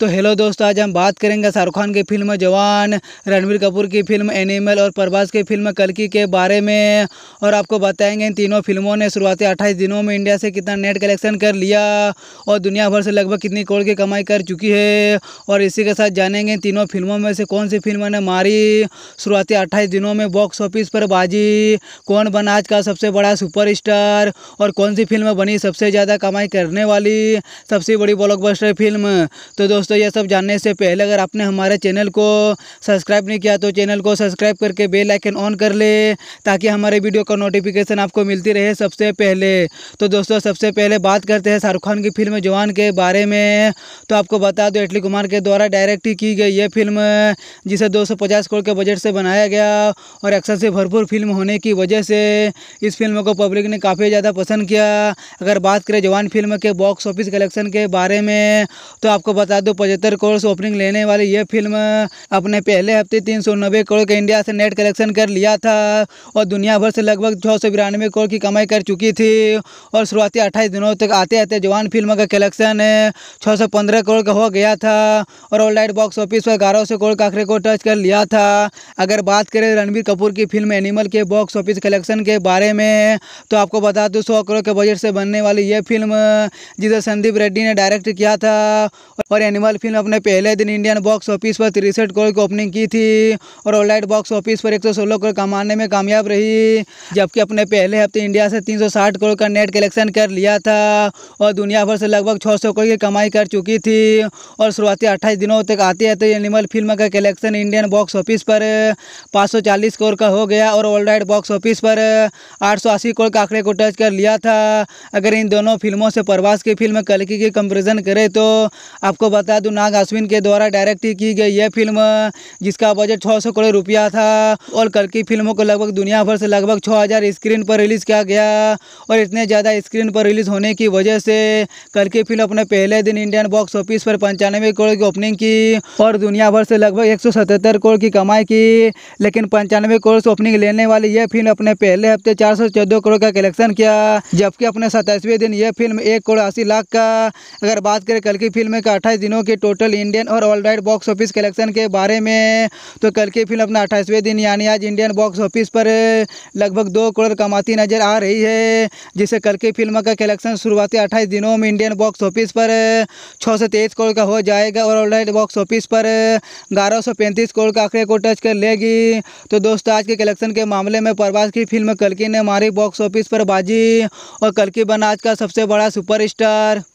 तो हेलो दोस्तों आज हम बात करेंगे शाहरुख खान की फिल्म जवान रणबीर कपूर की फिल्म एनिमल और प्रभास की फिल्म कलकी के बारे में और आपको बताएंगे इन तीनों फिल्मों ने शुरुआती अट्ठाईस दिनों में इंडिया से कितना नेट कलेक्शन कर लिया और दुनिया भर से लगभग कितनी करोड़ की कमाई कर चुकी है और इसी के साथ जानेंगे इन तीनों फिल्मों में से कौन सी फिल्म ने मारी शुरुआती अट्ठाईस दिनों में बॉक्स ऑफिस पर बाजी कौन बना आज का सबसे बड़ा सुपर और कौन सी फिल्म बनी सबसे ज़्यादा कमाई करने वाली सबसे बड़ी ब्लॉकबस्टर फिल्म तो दोस्तों दोस्तों यह सब जानने से पहले अगर आपने हमारे चैनल को सब्सक्राइब नहीं किया तो चैनल को सब्सक्राइब करके बेल आइकन ऑन कर ले ताकि हमारे वीडियो का नोटिफिकेशन आपको मिलती रहे सबसे पहले तो दोस्तों सबसे पहले बात करते हैं शाहरुख खान की फिल्म जवान के बारे में तो आपको बता दो एटली कुमार के द्वारा डायरेक्ट की गई ये फिल्म जिसे दो करोड़ के बजट से बनाया गया और एक्शन से भरपूर फिल्म होने की वजह से इस फिल्म को पब्लिक ने काफ़ी ज़्यादा पसंद किया अगर बात करें जवान फिल्म के बॉक्स ऑफिस कलेक्शन के बारे में तो आपको बता दो पचहत्तर करोड़ से ओपनिंग लेने वाली ये फिल्म अपने पहले हफ्ते तीन सौ नब्बे करोड़ के इंडिया से नेट कलेक्शन कर लिया था और दुनिया भर से लगभग छः सौ बिरानवे करोड़ की कमाई कर चुकी थी और शुरुआती अट्ठाईस दिनों तक आते आते जवान फिल्म का कलेक्शन छः सौ पंद्रह करोड़ का हो गया था और ऑल बॉक्स ऑफिस पर ग्यारह सौ करोड़ का आखिर को टच कर लिया था अगर बात करें रणबीर कपूर की फिल्म एनिमल के बॉक्स ऑफिस कलेक्शन के बारे में तो आपको बता दूँ सौ करोड़ के बजट से बनने वाली यह फिल्म जिसे संदीप रेड्डी ने डायरेक्ट किया था और एनिमल धमाल फिल्म अपने पहले दिन इंडियन बॉक्स ऑफिस पर तिरसठ करोड़ की ओपनिंग की थी और ऑलराइट बॉक्स ऑफिस पर 116 करोड़ कमाने में कामयाब रही जबकि अपने पहले हफ्ते इंडिया से 360 करोड़ का नेट कलेक्शन कर लिया था और दुनिया भर से लगभग 600 करोड़ की कमाई कर चुकी थी और शुरुआती अट्ठाईस दिनों तक आते आते एनिमल फिल्म का कलेक्शन इंडियन बॉक्स ऑफिस पर पाँच करोड़ का हो गया और ऑलराइट बॉक्स ऑफिस पर आठ करोड़ के आंकड़े को टच कर लिया था अगर इन दोनों फिल्मों से प्रवास की फिल्म कलकी की कंपेरिजन करें तो आपको बता साधु नाग अश्विन के द्वारा डायरेक्ट की गई यह फिल्म जिसका बजट 600 सौ करोड़ रुपया था और कल की फिल्मों को लगभग दुनिया भर से लगभग 6000 स्क्रीन पर रिलीज़ किया गया और इतने ज़्यादा स्क्रीन पर रिलीज़ होने की वजह से कल की फिल्म अपने पहले दिन इंडियन बॉक्स ऑफिस पर पंचानवे करोड़ की ओपनिंग की और दुनिया भर से लगभग एक करोड़ की कमाई की लेकिन पंचानवे करोड़ से ओपनिंग लेने वाली यह फिल्म अपने पहले हफ्ते चार करोड़ का कलेक्शन किया जबकि अपने सत्ताईसवें दिन यह फिल्म एक करोड़ अस्सी लाख का अगर बात करें कल की फिल्म का अट्ठाईस दिनों के टोटल इंडियन और ऑल राइड बॉक्स ऑफिस कलेक्शन के बारे में तो कल की फिल्म अपना अट्ठाईसवें दिन यानी आज इंडियन बॉक्स ऑफिस पर लगभग दो करोड़ कमाती नज़र आ रही है जिससे कल की फिल्म का कलेक्शन शुरुआती अट्ठाईस दिनों में इंडियन बॉक्स ऑफिस पर छः से तेईस करोड़ का हो जाएगा और ऑल राइड बॉक्स ऑफिस पर ग्यारह सौ पैंतीस करोड़ का आंकड़े को टच कर लेगी तो दोस्तों आज के कलेक्शन के मामले में प्रभास की फिल्म कलकी ने मारी बॉक्स ऑफिस पर बाजी और कलकी बना आज का सबसे बड़ा सुपरस्टार